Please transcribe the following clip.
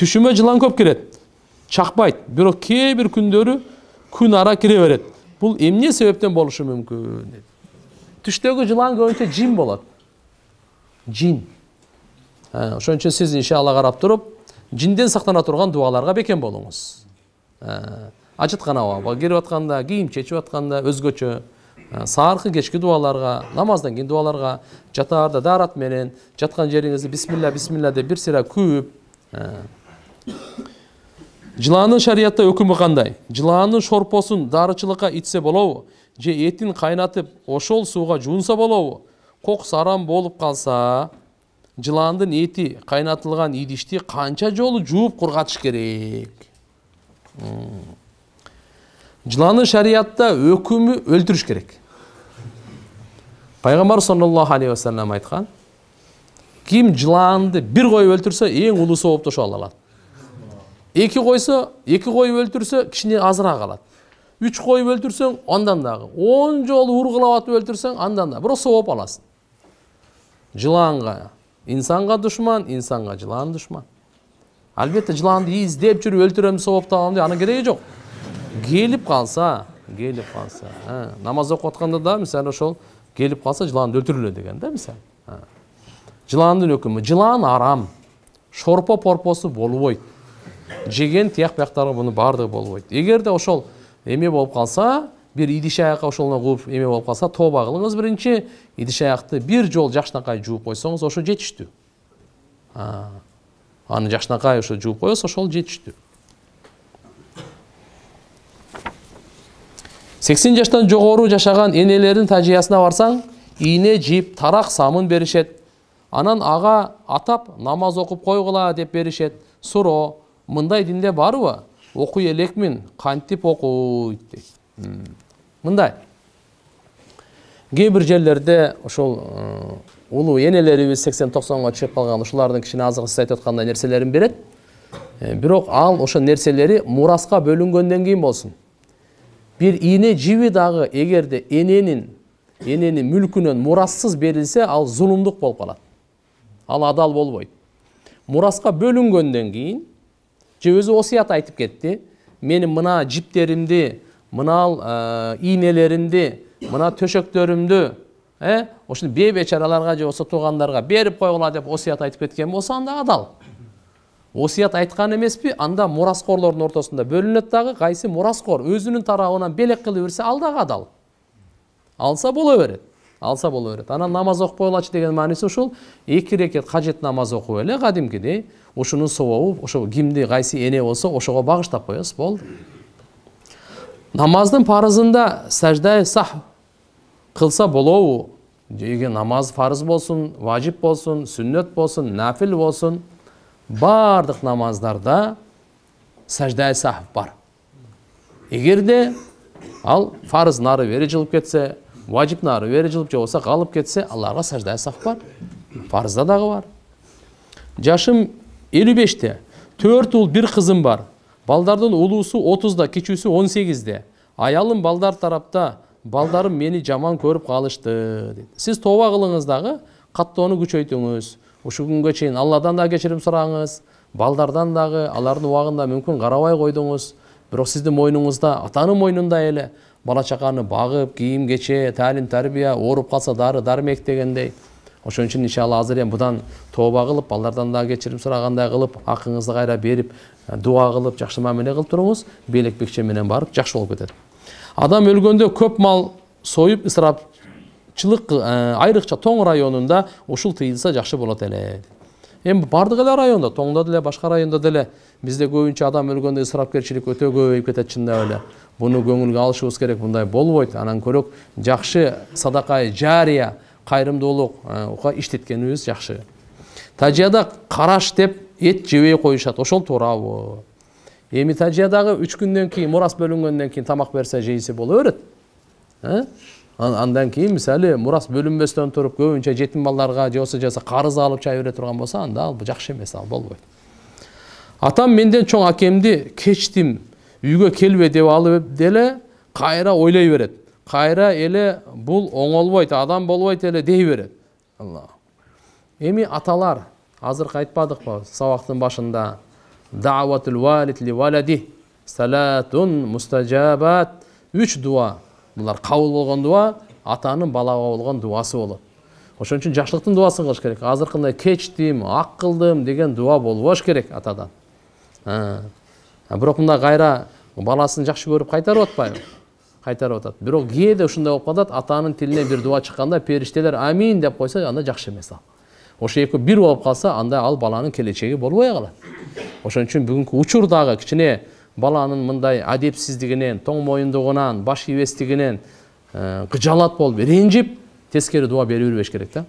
түшүмө жылан көп кирет чакпайт бирок бир күндөрү күн ара кире берет бұл эмне себептен болушу мүмкүн түштөгү жылан көбүнчө жин болот жин ошон үчүн сиз иншалла карап туруп жинден сактана турган дубаларга бекем болуңуз ажыткан абага кирип атканда кийим чечип атканда өзгөчө сааркы кечки дубаларга намаздан кийин дубаларга жатаарда даарат менен жаткан жериңизди бисмилля бисмилля деп бир сыйра күүп жыланның шариятта өкүмү қандай жыланын шорпосын дарычылыкка итсе болобу же етін қайнатып ошол суға жуынса болобу қоқыс арам болып қалса жыландын еті қайнатылған идишти қанша жолы жуып құрғатыш керек жыланы шариятта өкүмү өлтүрүш керек пайғамбар саллаллаху алейхи вассалам айтқан ким жыланды бір коюп өлтүрсө ең ұлысы болып ошол екі қойсы екі қой өлтірсе кішіне азырақ алады үш қой өлтірсең ондан дағы он жолы ұрғылап атып өлтірсең андан да бірақ соғып аласың жыланға инсанға душман инсанға жылан душман албетте жыланды іздеп жүріп өлтіремін соғып табамын деп анын керегі жоқ келіп қалса келіп қалса ә, намаз оқып жатқанда да мысалы ошол келіп қалса жыланды өлтүрүлө деген да мысалы ә. жыландын өкүмү жылан арам шорпо порпосы болбойт жеген тияк бияктар мунун баардыгы болбойт эгерде ошол эме болуп калса бир идиш аякка ошону кууп эме болуп калса тооба кылыңыз биринчи идиш аякты бир жолу жакшынакай жууп койсоңуз ошо жетиштүү аны жакшынакай ошо жууп коесуз ошол жетиштүү сексен жаштан жогору жашаган энелердин тажыясына барсаң ийне жип тарак самын беришет анан ага атап намаз окуп койгула деп беришет суроо мындай динде барбы окуй элекмин кантип окуйт дейт мындай кээ бир жерлерде ошол улуу энелерибиз сексен токсонго чыгып калган ушулардын кичине азыр сиз айтып аткандай нерселерин берет бирок ал ошо нерселери мураска бөлүнгөндөн кийин болсун бир ийне жиби дагы эгерде эненин эненин мүлкүнөн мурассыз берилсе ал зулумдук болуп калат ал адал болбойт мураска бөлүнгөндөн кийин же өзі осият айтып кетті менің мына жіптерімді мына инелерімді, мына төшөктөрүмдү э бей бейбечараларга же болбосо туугандарга берип койгула деп осуят айтып кеткен болсо анда адал осуят айткан эмеспи анда мураскорлордун ортосунда бөлүнөт дагы кайсы мураскор өзүнүн тарабынан белек кылып берсе ал дагы адал алса боло берет алса боло берет анан намаз оқып алачы деген мааниси ушул эки рекет кажет намаз окуп эле кадимкидей ушунун собобу ошо кимди кайсы эне болсо ошого багыштап коесуз болду намаздын парызында саждай сах кылса болобу деген намаз фарыз болсын, важип болсын, сүннөт болсын, нафил болсун баардык намаздарда саждай сах бар эгерде ал фарыз нары бери жылып кетсе уажип нары бері жылып же болса қалып кетсе аллаға сәжда жасақ бар парызда дағы бар жашым елу беште төрт ұл бір қызым бар балдардың ұлысы отызда кичүүсү он сегизде аялым балдар тарапта балдарым мені жаман көріп қалышты дейді сіз тоба қылыңыз дағы қаттоону күчөйтүңүз ушул күнгө чейин алладан да кечирим сураңыз балдардан дагы алардын убагында мүмкүн карабай койдуңуз бирок сиздин мойнуңузда атанын мойнунда эле бала чаканы багып кийим кече таалим тарбия ооруп калса дары дармек дегендей ошон үчүн иншалла азыр эми будан тооба кылып балдардан дагы кечирим сурагандай кылып акыңызды кайра берип ә, дуа кылып жакшы мамиле кылып туруңуз белек бекче менен барып жакшы болуп кетет адам өлгөндө көп мал союп ысырапчылык ә, айрыкча тоң районунда ушул тыйылса жакшы болот эле эми баардык эле райондо тоңдо деле башка райондо деле бизде көбүнчө адам өлгөндө ысырапкерчилик өтө көбөйүп кетет чындап эле буну көңүлгө алышыбыз керек мындай болбойт анан көрөк жакшы садака жария кайрымдуулукка ә, иштеткенибиз жакшы тажияда караш деп эт жебей коюшат ошол туурабы эми тажиядагы үч күндөн кийин мурас бөлүнгөндөн кийин тамак берсе жейсе боло берет андан кейін мысалы мурас бөлүнбөстөн туруп көбінше жетим балаларға же болбосо жаса алып чай бере турган болса анда ал жақсы емес ал болбойт атам менден чоң акемди кечтим үйге келбе деп алып деле кайра ойлой берет кайра эле бул оңолбойт адам болбойт еле дей береді алла эми аталар азыркы па сабақтың башында дауатул валид ли валади салатун мустажабат үч дуа бұлар қауыл болған дуа атаның балаға болған дуасы болады ошон үчүн жакшылыктын дуасын кылыш керек азыркындай кечтим ак кылдым деген дуа болбош керек атадан бирок мындай кайра баласын жакшы көрүп кайтарып атпайбы кайтарып атат бирок кээде ушундай болуп калат атанын тилинен бир дуа чыкканда периштелер амин деп койсо анда жакшы эмес ал ошо эки бир болуп калса анда ал баланын келечеги болбой калат ошон үчүн бүгүнкү учурдагы кичине баланың мындай адепсиздигинен тоң мойындығынан, баш ийбестигинен э, қыжалат болып, ренжіп, тескері дуа бере бермеш керек да